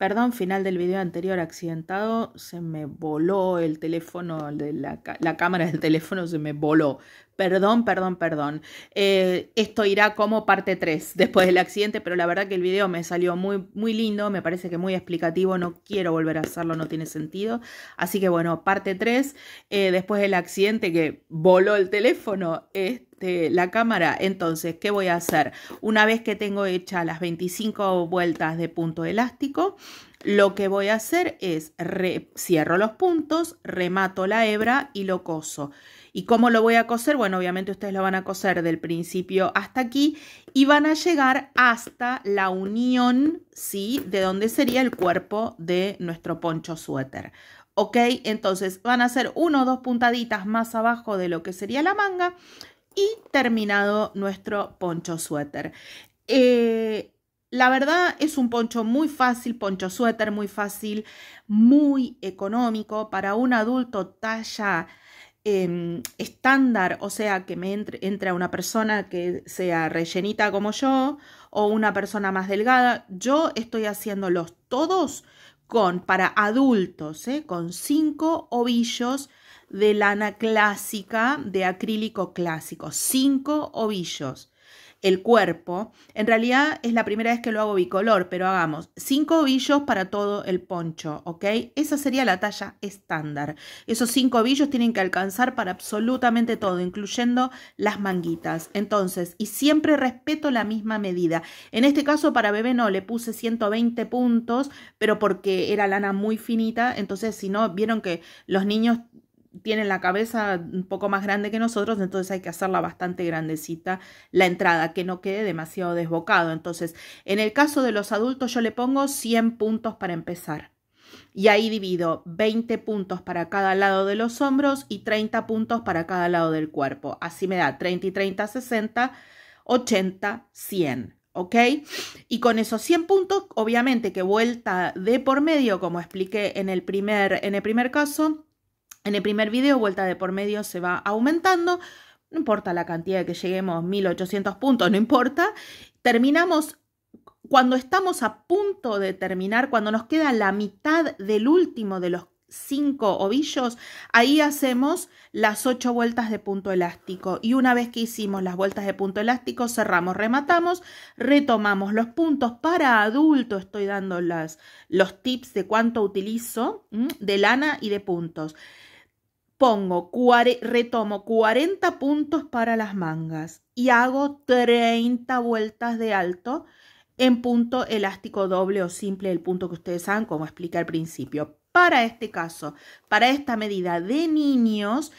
Perdón, final del video anterior accidentado, se me voló el teléfono, de la, la cámara del teléfono se me voló. Perdón, perdón, perdón. Eh, esto irá como parte 3 después del accidente, pero la verdad que el video me salió muy, muy lindo, me parece que muy explicativo, no quiero volver a hacerlo, no tiene sentido. Así que bueno, parte 3, eh, después del accidente que voló el teléfono, este, la cámara. Entonces, ¿qué voy a hacer? Una vez que tengo hecha las 25 vueltas de punto elástico, lo que voy a hacer es cierro los puntos, remato la hebra y lo coso. ¿Y cómo lo voy a coser? Bueno, obviamente ustedes lo van a coser del principio hasta aquí y van a llegar hasta la unión, ¿sí? De donde sería el cuerpo de nuestro poncho suéter. ¿Ok? Entonces van a hacer uno o dos puntaditas más abajo de lo que sería la manga y terminado nuestro poncho suéter. Eh, la verdad es un poncho muy fácil, poncho suéter muy fácil, muy económico para un adulto talla Em, estándar, o sea, que me entre, una persona que sea rellenita como yo o una persona más delgada. Yo estoy haciéndolos todos con, para adultos, ¿eh? con cinco ovillos de lana clásica, de acrílico clásico, cinco ovillos el cuerpo. En realidad es la primera vez que lo hago bicolor, pero hagamos cinco ovillos para todo el poncho, ¿ok? Esa sería la talla estándar. Esos cinco ovillos tienen que alcanzar para absolutamente todo, incluyendo las manguitas. Entonces, y siempre respeto la misma medida. En este caso para bebé no, le puse 120 puntos, pero porque era lana muy finita, entonces si no, vieron que los niños tienen la cabeza un poco más grande que nosotros, entonces hay que hacerla bastante grandecita la entrada, que no quede demasiado desbocado. Entonces, en el caso de los adultos yo le pongo 100 puntos para empezar. Y ahí divido 20 puntos para cada lado de los hombros y 30 puntos para cada lado del cuerpo. Así me da 30 y 30, 60, 80, 100. ¿ok? Y con esos 100 puntos, obviamente que vuelta de por medio, como expliqué en el primer, en el primer caso, en el primer video, vuelta de por medio se va aumentando, no importa la cantidad que lleguemos, 1800 puntos, no importa. Terminamos cuando estamos a punto de terminar, cuando nos queda la mitad del último de los cinco ovillos, ahí hacemos las ocho vueltas de punto elástico. Y una vez que hicimos las vueltas de punto elástico, cerramos, rematamos, retomamos los puntos. Para adulto estoy dando los tips de cuánto utilizo de lana y de puntos pongo, retomo 40 puntos para las mangas y hago 30 vueltas de alto en punto elástico doble o simple, el punto que ustedes saben, como expliqué al principio. Para este caso, para esta medida de niños,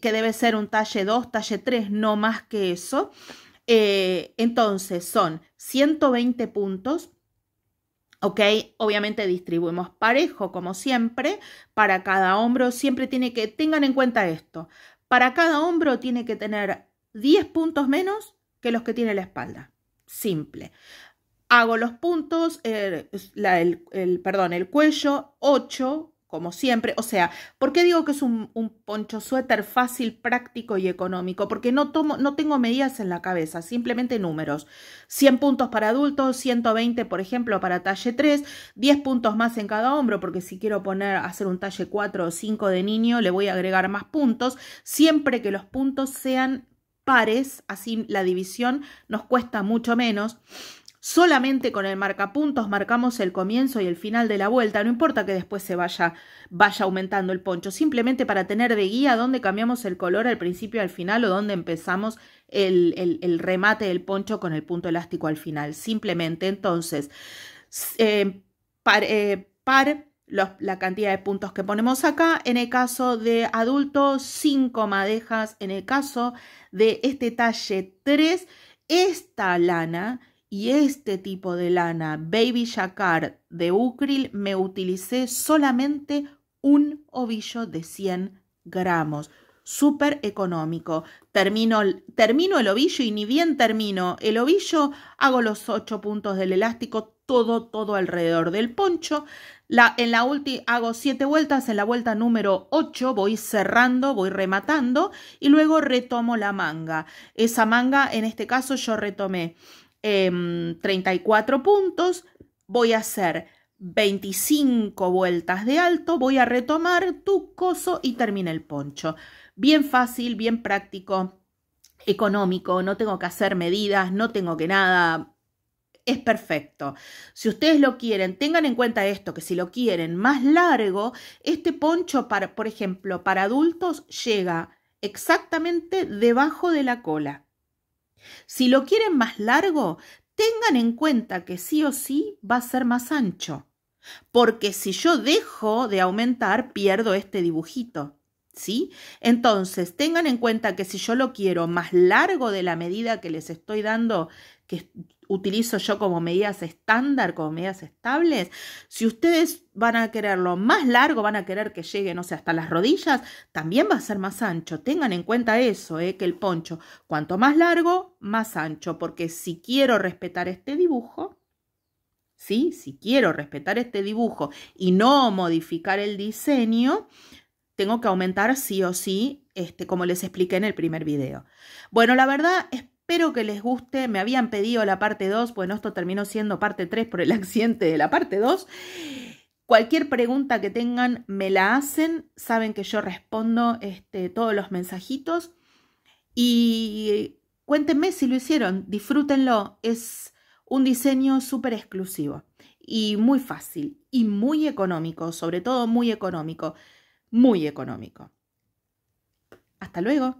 que debe ser un talle 2, talle 3, no más que eso, eh, entonces son 120 puntos ¿Ok? Obviamente distribuimos parejo, como siempre, para cada hombro. Siempre tiene que, tengan en cuenta esto, para cada hombro tiene que tener 10 puntos menos que los que tiene la espalda. Simple. Hago los puntos, eh, el, el, perdón, el cuello 8, como siempre. O sea, ¿por qué digo que es un, poncho suéter fácil, práctico y económico? Porque no, tomo, no tengo medidas en la cabeza, simplemente números. 100 puntos para adultos, 120, por ejemplo, para talle 3, 10 puntos más en cada hombro, porque si quiero poner, hacer un talle 4 o 5 de niño, le voy a agregar más puntos, siempre que los puntos sean pares, así la división nos cuesta mucho menos. Solamente con el marcapuntos marcamos el comienzo y el final de la vuelta, no importa que después se vaya, vaya aumentando el poncho, simplemente para tener de guía dónde cambiamos el color al principio y al final o dónde empezamos el, el, remate del poncho con el punto elástico al final. Simplemente entonces, eh, par, eh, la cantidad de puntos que ponemos acá. En el caso de adulto, 5 madejas. En el caso de este talle 3, esta lana y este tipo de lana, Baby Jacquard de Ucril, me utilicé solamente un ovillo de 100 gramos. Súper económico. Termino, termino el ovillo y ni bien termino el ovillo, hago los 8 puntos del elástico, todo, todo alrededor del poncho. en la última hago 7 vueltas, en la vuelta número 8 voy cerrando, voy rematando y luego retomo la manga. Esa manga, en este caso, yo retomé 34 em, puntos, voy a hacer 25 vueltas de alto, voy a retomar tu coso y termina el poncho. Bien fácil, bien práctico, económico, no tengo que hacer medidas, no tengo que nada, es perfecto. Si ustedes lo quieren, tengan en cuenta esto, que si lo quieren más largo, este poncho, para, por ejemplo, para adultos llega exactamente debajo de la cola. Si lo quieren más largo, tengan en cuenta que sí o sí va a ser más ancho, porque si yo dejo de aumentar, pierdo este dibujito. ¿Sí? Entonces, tengan en cuenta que si yo lo quiero más largo de la medida que les estoy dando, que utilizo yo como medidas estándar, como medidas estables, si ustedes van a quererlo más largo, van a querer que llegue, no sé, hasta las rodillas, también va a ser más ancho. Tengan en cuenta eso, eh, que el poncho, cuanto más largo, más ancho, porque si quiero respetar este dibujo, ¿sí? si quiero respetar este dibujo y no modificar el diseño, tengo que aumentar sí o sí, este, como les expliqué en el primer video. Bueno, la verdad es Espero que les guste. Me habían pedido la parte 2. Bueno, esto terminó siendo parte 3 por el accidente de la parte 2. Cualquier pregunta que tengan, me la hacen. Saben que yo respondo este, todos los mensajitos. Y cuéntenme si lo hicieron. Disfrútenlo. Es un diseño súper exclusivo y muy fácil y muy económico. Sobre todo muy económico. Muy económico. Hasta luego.